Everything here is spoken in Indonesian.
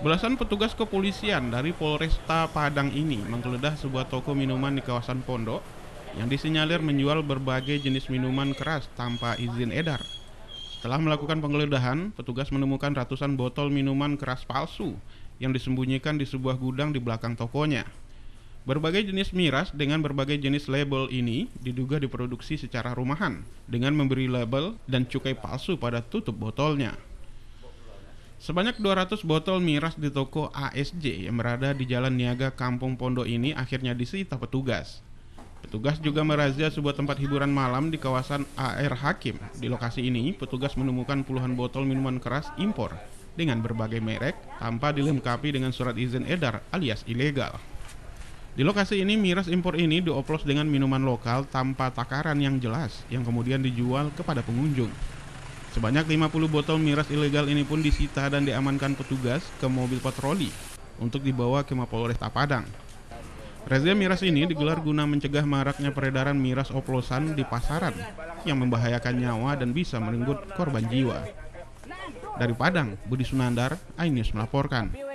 Belasan petugas kepolisian dari Polresta Padang ini menggeledah sebuah toko minuman di kawasan Pondok yang disinyalir menjual berbagai jenis minuman keras tanpa izin edar. Setelah melakukan penggeledahan, petugas menemukan ratusan botol minuman keras palsu yang disembunyikan di sebuah gudang di belakang tokonya. Berbagai jenis miras dengan berbagai jenis label ini diduga diproduksi secara rumahan dengan memberi label dan cukai palsu pada tutup botolnya. Sebanyak 200 botol miras di toko ASJ yang berada di Jalan Niaga Kampung Pondok ini akhirnya disita petugas. Petugas juga merazia sebuah tempat hiburan malam di kawasan AR Hakim. Di lokasi ini, petugas menemukan puluhan botol minuman keras impor dengan berbagai merek tanpa dilengkapi dengan surat izin edar alias ilegal. Di lokasi ini, miras impor ini dioplos dengan minuman lokal tanpa takaran yang jelas yang kemudian dijual kepada pengunjung. Sebanyak 50 botol miras ilegal ini pun disita dan diamankan petugas ke mobil patroli untuk dibawa ke Mapolresta Padang. Razia miras ini digelar guna mencegah maraknya peredaran miras oplosan di pasaran yang membahayakan nyawa dan bisa merenggut korban jiwa. Dari Padang, Budi Sunandar, INews melaporkan.